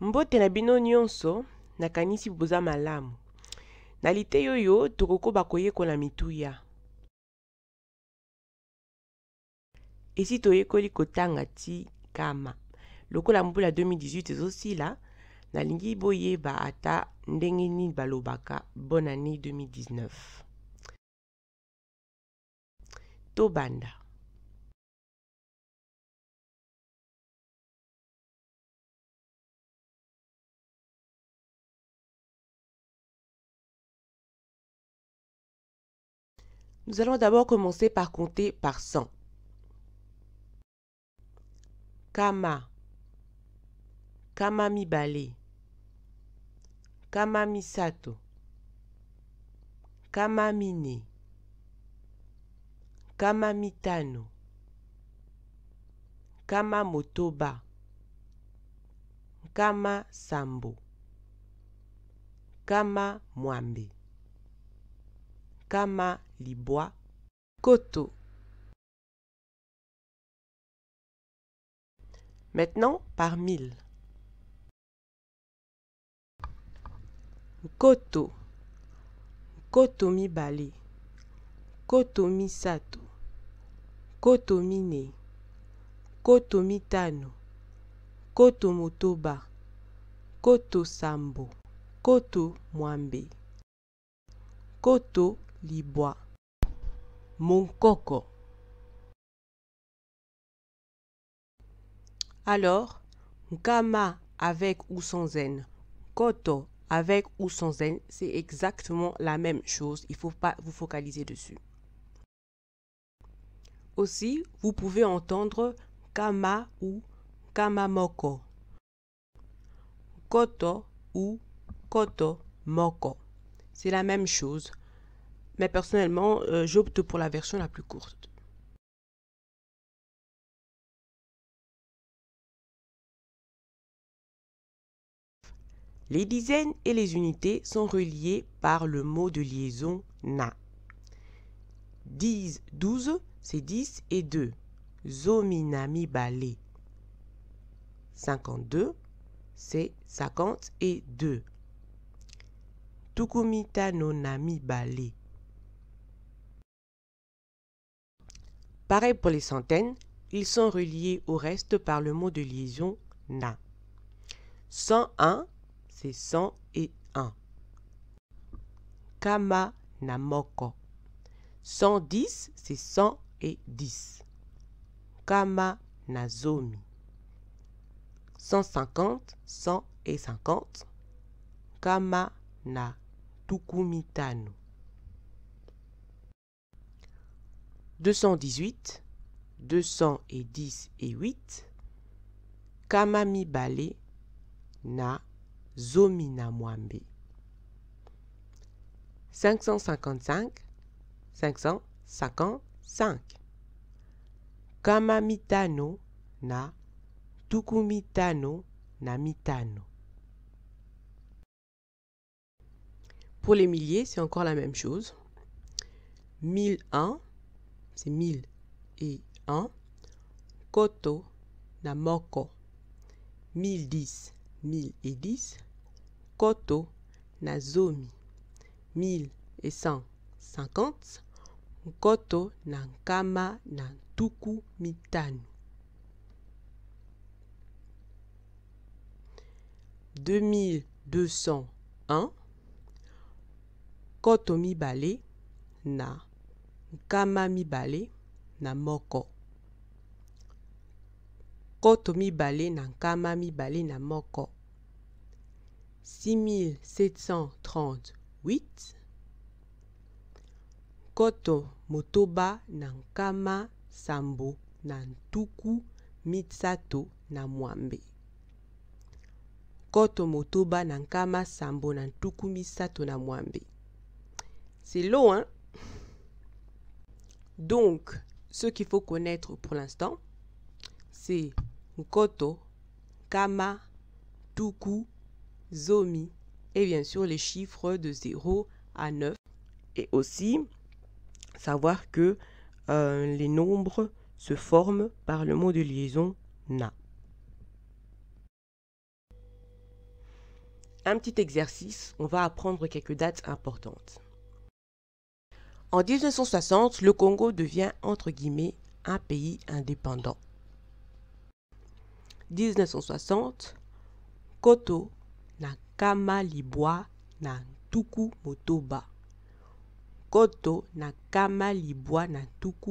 mbote na bino nyonso nakanisi boza malamu na litei oyo tokokoba koyekola mituya esi toyekoli kotanga ti kama lokola mbula 2018 ezosila nalingi boyeba ata ndenge nini balobaka bonane 2019 tobanda Nous allons d'abord commencer par compter par 100. Kama. Kama Mibale. Kama Misato. Kama mini Kama Mitano. Kama Motoba. Kama Sambo. Kama Mwambe. Kama Libois, koto Maintenant, par mille. Koto, Koto mi balé, Koto mi sato, Koto mi Koto Koto motoba, Koto sambo, Koto mwambe, Koto libois mon Alors, kama avec ou sans zen. koto avec ou sans zen, c'est exactement la même chose. Il ne faut pas vous focaliser dessus. Aussi, vous pouvez entendre kama ou kamamoko, koto ou koto moko. C'est la même chose. Mais personnellement, euh, j'opte pour la version la plus courte. Les dizaines et les unités sont reliées par le mot de liaison na. 10, 12, c'est 10 et 2. Zominami balé. 52, c'est 50 et 2. Tukumita no nami balé. Pareil pour les centaines, ils sont reliés au reste par le mot de liaison na. 101, c'est 101. et 1. Kama namoko. 110, c'est 110. et 10. Kama nazomi. 150, 100 et 50. Kama na tukumitano. 218, 210 et 8, Kamami Bale na Zomina cent 555, 555. Kamamitano na Tukumitano na Mitano. Pour les milliers, c'est encore la même chose. 1001, c'est 1001. Koto Namoko 1010, 1010. Koto Nazomi 1150. Koto Nankama Nantuku mitanu. 2201. Koto Mibale na nkama mibale na moko nkoto mibale na nkama mibale na moko 6738 nkoto motoba na nkama nsambo na ntuku misato na mwambe nkoto motoba na nkama nsambo na ntuku misato na mwambe c'est long hein Donc, ce qu'il faut connaître pour l'instant, c'est koto »,« Kama, Tuku, Zomi et bien sûr les chiffres de 0 à 9. Et aussi savoir que euh, les nombres se forment par le mot de liaison na. Un petit exercice, on va apprendre quelques dates importantes. En 1960, le Congo devient entre guillemets un pays indépendant. 1960, Koto na Kamalibwa na Motoba. Koto na Kamalibwa na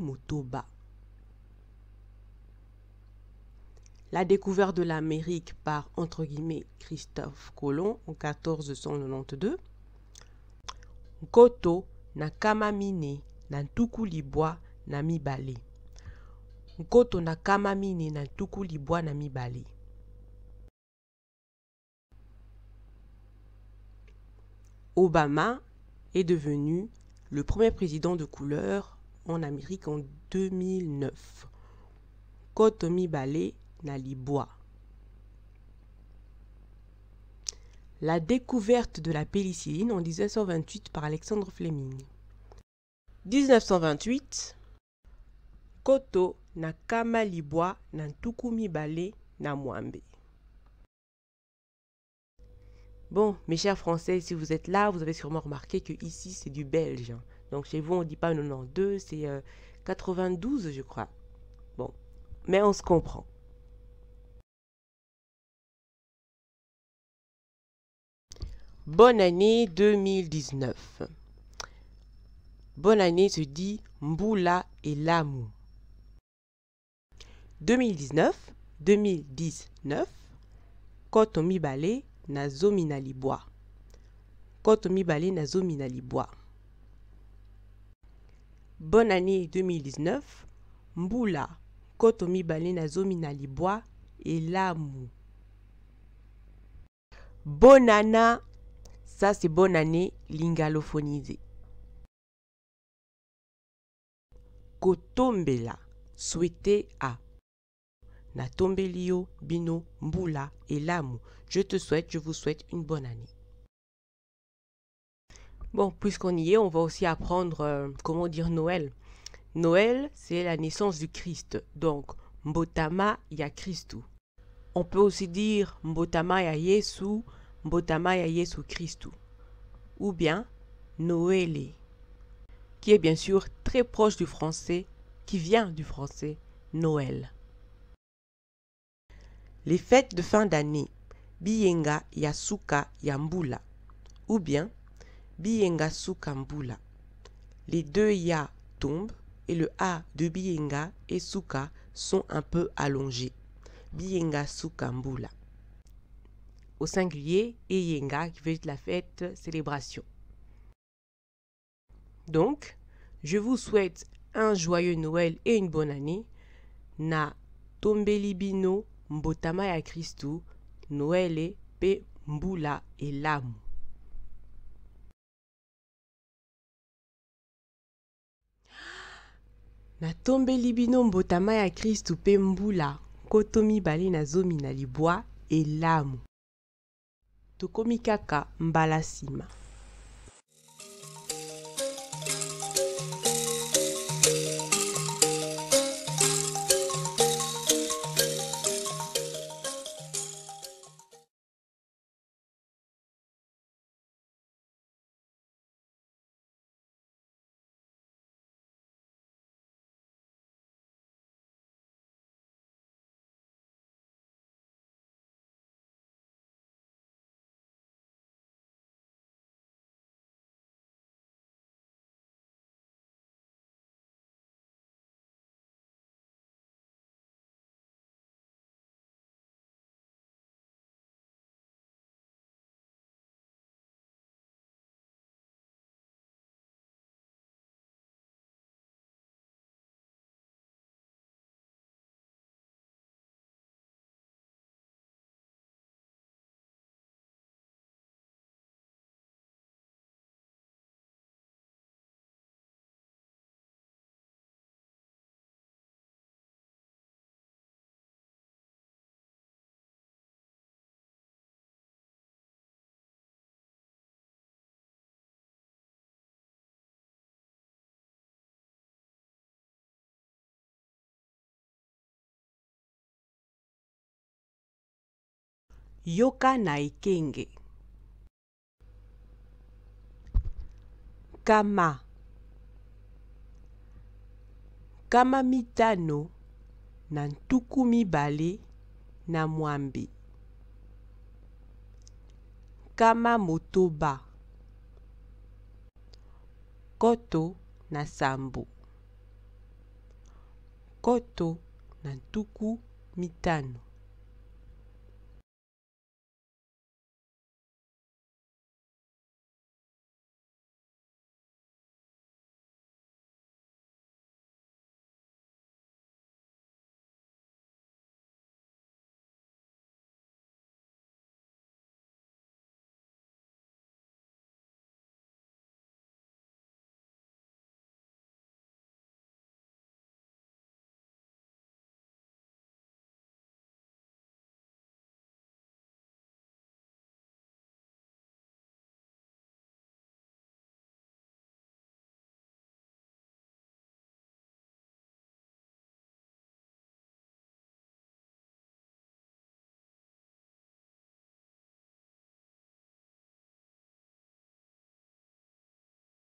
Motoba. La découverte de l'Amérique par entre guillemets Christophe Colomb en 1492. Koto na nkama mine na ntuku libwa na nkoto na mine na ntuku Obama est devenu le premier président de couleur en Amérique en 2009. Koto mibale na libwa. la découverte de la pénicilline en 1928 par Alexandre Fleming. 1928 koto na Kamalibwa na na Bon, mes chers Français, si vous êtes là, vous avez sûrement remarqué que ici c'est du belge. Hein. Donc chez vous on dit pas 92, c'est 92 je crois. Bon, mais on se comprend. Bonne année 2019. Bonne année se dit Mboula et l'amour. 2019, 2019, Kotomi Balé na Zomina Libwa. Koto Bonne année 2019, Mboula, kotomi Balé na et l'amour. Bonana c'est bonne année lingalophonisée. kotombela souhaité à Natombelio Bino Mbula et l'amour. Je te souhaite, je vous souhaite une bonne année. Bon, puisqu'on y est, on va aussi apprendre euh, comment dire Noël. Noël, c'est la naissance du Christ. Donc, Mbotama ya Christu. On peut aussi dire Mbotama ya Yesu, Yesu Christu ou bien noëli qui est bien sûr très proche du français, qui vient du français Noël. Les fêtes de fin d'année, Bienga Yasuka Yambula, ou bien Bienga Suka Les deux Ya tombent et le A de Bienga et Suka sont un peu allongés. Bienga sukambula au singulier et yenga qui veut la fête, célébration. Donc, je vous souhaite un joyeux Noël et une bonne année. Na tombelibino mbotama ya Christu, Noël pe mbula Na tombe bino mbotama ya Christu pe mbula kotomi bali na zomi na et l'amour. Komikaka komikaka yoka na ekenge nkama nkama mitano na ntuku mibale na mwambe nkama motoba nkoto na nsambo nkoto na ntuku mitano